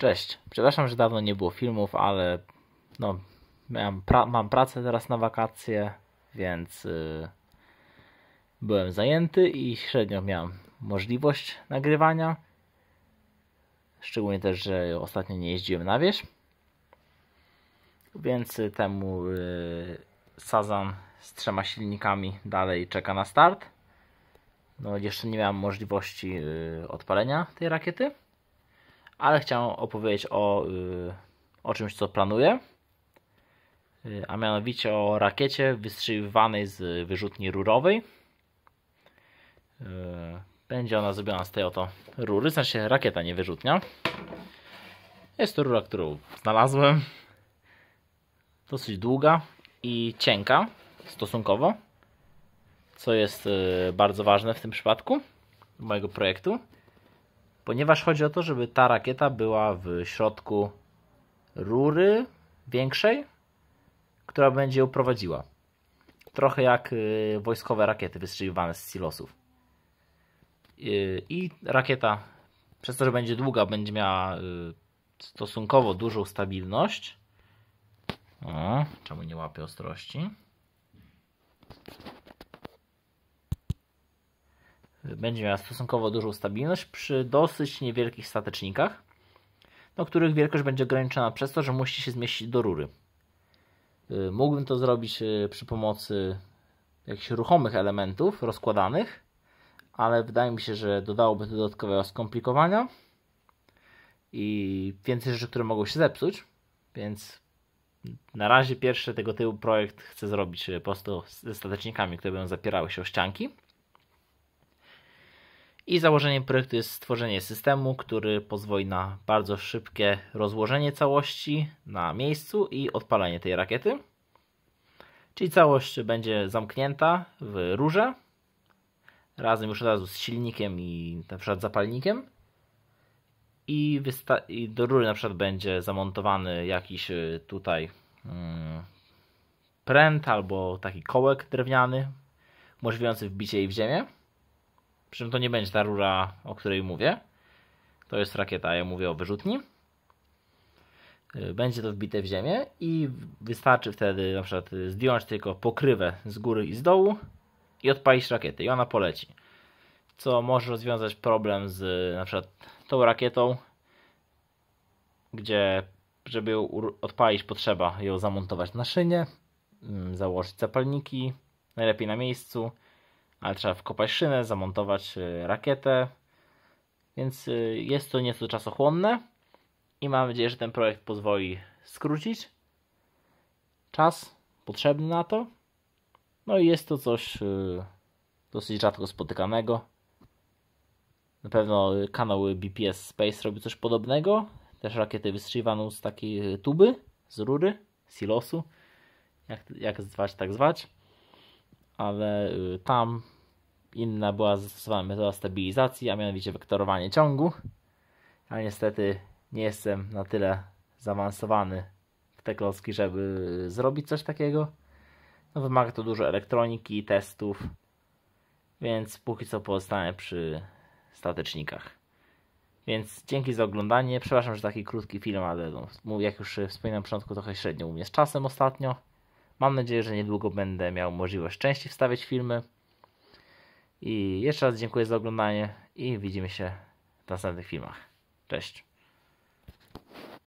Cześć. Przepraszam, że dawno nie było filmów, ale no, miałem pra mam pracę teraz na wakacje, więc yy, byłem zajęty i średnio miałem możliwość nagrywania. Szczególnie też, że ostatnio nie jeździłem na wieś. Więc y, temu yy, Sazan z trzema silnikami dalej czeka na start. No jeszcze nie miałem możliwości yy, odpalenia tej rakiety ale chciałem opowiedzieć o, y, o czymś, co planuję, y, a mianowicie o rakiecie wystrzeliwanej z wyrzutni rurowej. Y, będzie ona zrobiona z tej oto rury, znaczy rakieta, nie wyrzutnia. Jest to rura, którą znalazłem. Dosyć długa i cienka stosunkowo, co jest bardzo ważne w tym przypadku mojego projektu ponieważ chodzi o to, żeby ta rakieta była w środku rury większej, która będzie ją prowadziła. Trochę jak y, wojskowe rakiety wystrzeliwane z silosów. Y, I rakieta, przez to, że będzie długa, będzie miała y, stosunkowo dużą stabilność. O, czemu nie łapie ostrości? będzie miała stosunkowo dużą stabilność przy dosyć niewielkich statecznikach, no, których wielkość będzie ograniczona przez to, że musi się zmieścić do rury. Y, mógłbym to zrobić y, przy pomocy jakichś ruchomych elementów rozkładanych, ale wydaje mi się, że dodałoby to dodatkowego skomplikowania i więcej rzeczy, które mogą się zepsuć, więc na razie pierwszy tego typu projekt chcę zrobić y, po prostu ze statecznikami, które będą zapierały się o ścianki. I założeniem projektu jest stworzenie systemu, który pozwoli na bardzo szybkie rozłożenie całości na miejscu i odpalanie tej rakiety. Czyli całość będzie zamknięta w rurze, razem już od razu z silnikiem i na przykład zapalnikiem. I, I, do rury na przykład będzie zamontowany jakiś y, tutaj hmm, pręt albo taki kołek drewniany, umożliwiający wbicie jej w ziemię. Przy czym to nie będzie ta rura, o której mówię. To jest rakieta, ja mówię o wyrzutni. Y, będzie to wbite w ziemię i wystarczy wtedy na przykład zdjąć tylko pokrywę z góry i z dołu i odpalić rakietę i ona poleci. Co może rozwiązać problem z na przykład tą rakietą, gdzie żeby ją odpalić potrzeba ją zamontować na szynie, mm, założyć zapalniki, najlepiej na miejscu, ale trzeba wkopać szynę, zamontować y, rakietę, więc y, jest to nieco czasochłonne i mam nadzieję, że ten projekt pozwoli skrócić czas potrzebny na to. No i jest to coś y, dosyć rzadko spotykanego. Na pewno kanał BPS Space robi coś podobnego. Też rakiety wystrzeliwaną z takiej tuby, z rury, silosu, jak, jak zwać, tak zwać ale y, tam inna była zastosowana metoda stabilizacji, a mianowicie wektorowanie ciągu. Ja niestety nie jestem na tyle zaawansowany w te klocki, żeby y, zrobić coś takiego. No, wymaga to dużo elektroniki i testów, więc póki co pozostanę przy statecznikach. Więc dzięki za oglądanie. Przepraszam, że taki krótki film, ale no, jak już wspominałem na początku, trochę średnio u mnie z czasem ostatnio. Mam nadzieję, że niedługo będę miał możliwość częściej wstawiać filmy. I jeszcze raz dziękuję za oglądanie i widzimy się w następnych filmach. Cześć!